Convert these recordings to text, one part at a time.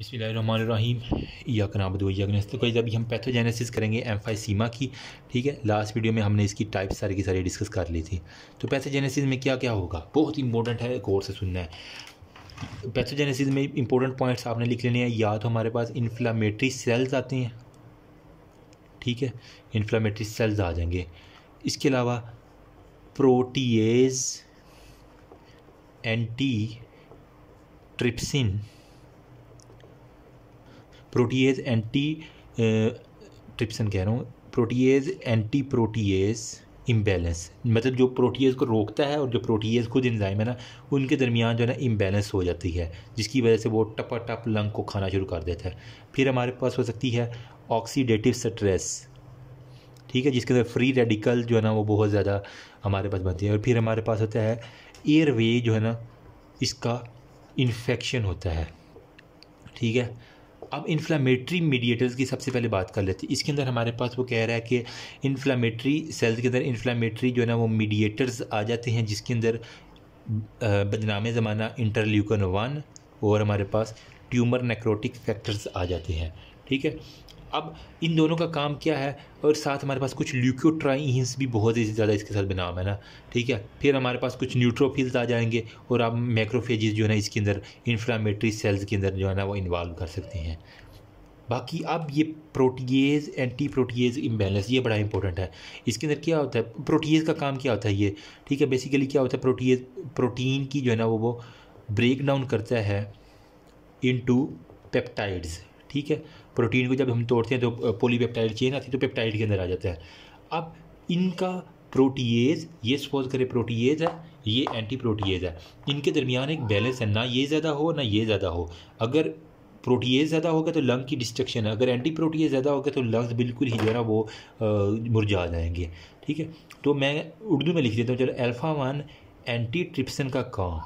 बसमीम कहीं तो अभी हम पैथोजेनेसिस करेंगे एम्फाइसीमा की ठीक है लास्ट वीडियो में हमने इसकी टाइप सारी की सारी डिस्कस कर ली थी तो पैथोजेनेसिस में क्या क्या होगा बहुत इंपॉर्टेंट है गौर से सुनना है पैथोजेनेसिस में इंपॉर्टेंट पॉइंट्स आपने लिख लेने हैं या तो हमारे पास इन्फ्लामेटरी सेल्स आते हैं ठीक है इन्फ्लामेटरी सेल्स आ जाएंगे इसके अलावा protease antitrypsin protease antitrypsin कह रहा हूँ प्रोटीज एंटी प्रोटीज इम्बेलेंस मतलब जो प्रोटीज को रोकता है और जो प्रोटीज खुद इंजाइम है ना उनके दरमियान जो है ना इम्बेलेंस हो जाती है जिसकी वजह से वो टपा टप लंग को खाना शुरू कर देता है फिर हमारे पास हो सकती है ऑक्सीडेटिव स्ट्रेस ठीक है जिसके अंदर फ्री रेडिकल जो है ना वो बहुत ज़्यादा हमारे पास बनती है और फिर हमारे पास होता है एयरवे जो है ना इसका इन्फेक्शन होता है ठीक है अब इन्फ्लामेटरी मीडिएटर्स की सबसे पहले बात कर लेते हैं इसके अंदर हमारे पास वो कह रहा है कि इन्फ्लामेटरी सेल्स के अंदर इन्फ्लामेटरी जो है ना वो मीडिएटर्स आ जाते हैं जिसके अंदर बदनाम ज़माना इंटरल्यूकन वन और हमारे पास ट्यूमर नेक्रोटिक फैक्टर्स आ जाते हैं ठीक है अब इन दोनों का काम क्या है और साथ हमारे पास कुछ ल्यूकोट्राइंस भी बहुत ही ज़्यादा इसके साथ बनाम है ना ठीक है फिर हमारे पास कुछ न्यूट्रोफिल्स आ जाएंगे और आप मैक्रोफेजिस जो है ना इसके अंदर इन्फ्लामेटरी सेल्स के अंदर जो है ना वो इन्वॉल्व कर सकते हैं बाकी अब ये प्रोटीज एंटी प्रोटीज इम्बेलेंस ये बड़ा इंपॉर्टेंट है इसके अंदर क्या होता है प्रोटीज का काम क्या होता है ये ठीक है बेसिकली क्या होता है प्रोटीज प्रोटीन की जो है ना वो वो ब्रेक डाउन करता है इनटू पेप्टाइड्स ठीक है प्रोटीन को जब हम तोड़ते हैं तो पोलीपेप्टाइड चेन आती है तो पेप्टाइड के अंदर आ जाता है अब इनका प्रोटीएज ये सपोज करें प्रोटीएज है ये एंटी प्रोटीएज है इनके दरमियान एक बैलेंस है ना ये ज़्यादा हो ना ये ज़्यादा हो अगर प्रोटीएज ज़्यादा होगा तो लंग की डिस्ट्रक्शन है अगर एंटी प्रोटीएज ज़्यादा होगा तो लंग्स बिल्कुल ही जो है ना वो मुरझा जाएंगे ठीक है तो मैं उर्दू में लिख देता हूँ चलो अल्फ़ा वन एंटी ट्रिप्सन का काम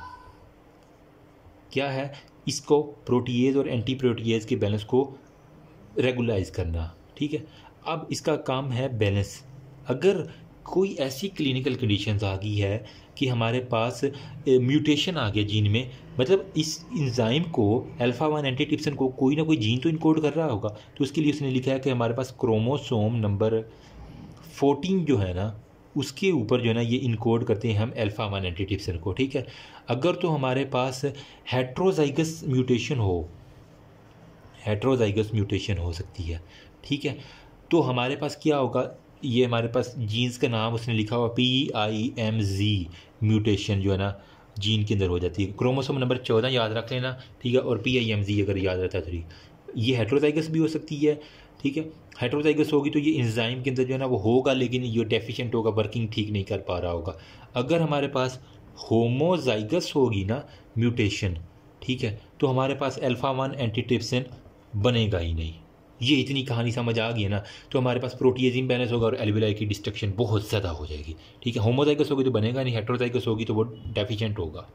क्या है इसको प्रोटीएज और एंटी प्रोटीएज के बैलेंस को रेगुलाइज करना ठीक है अब इसका काम है बैलेंस अगर कोई ऐसी क्लिनिकल कंडीशन आ गई है कि हमारे पास म्यूटेशन आ गया जीन में मतलब इस इंजाइम को अल्फ़ा वन एंटी टिप्सन को कोई ना कोई जीन तो इनकोड कर रहा होगा तो उसके लिए उसने लिखा है कि हमारे पास क्रोमोसोम नंबर फोर्टीन जो है ना उसके ऊपर जो है ना ये इनकोड करते हैं हम अल्फ़ा वन एंटी टिप्सन को ठीक है अगर तो हमारे पास हेट्रोजाइगस म्यूटेशन हो हेट्रोजाइगस म्यूटेशन हो सकती है ठीक है तो हमारे पास क्या होगा ये हमारे पास जीन्स का नाम उसने लिखा हुआ P I M G mutation जो है ना जीन के अंदर हो जाती है क्रोमोसोम नंबर चौदह याद रख लेना ठीक है और पी आई एम जी अगर याद रहता है थ्री तो ये हेट्रोजाइगस भी हो सकती है ठीक है हेट्रोजाइगस होगी तो ये इंजाइम के अंदर जो है ना वो होगा लेकिन ये डेफिशिएंट होगा वर्किंग ठीक नहीं कर पा रहा होगा अगर हमारे पास होमोजाइगस होगी ना म्यूटेशन ठीक है तो हमारे पास अल्फ़ा वन एंटीटिप्सिन बनेगा ही नहीं ये इतनी कहानी समझ आ गई है ना तो हमारे पास प्रोटीज इम्बैलेंस होगा और एलविलाई की डिस्ट्रक्शन बहुत ज़्यादा हो जाएगी ठीक है होमोजाइकस होगी तो बनेगा नहीं हेट्रोजाइकस होगी तो वो डेफिशिएंट होगा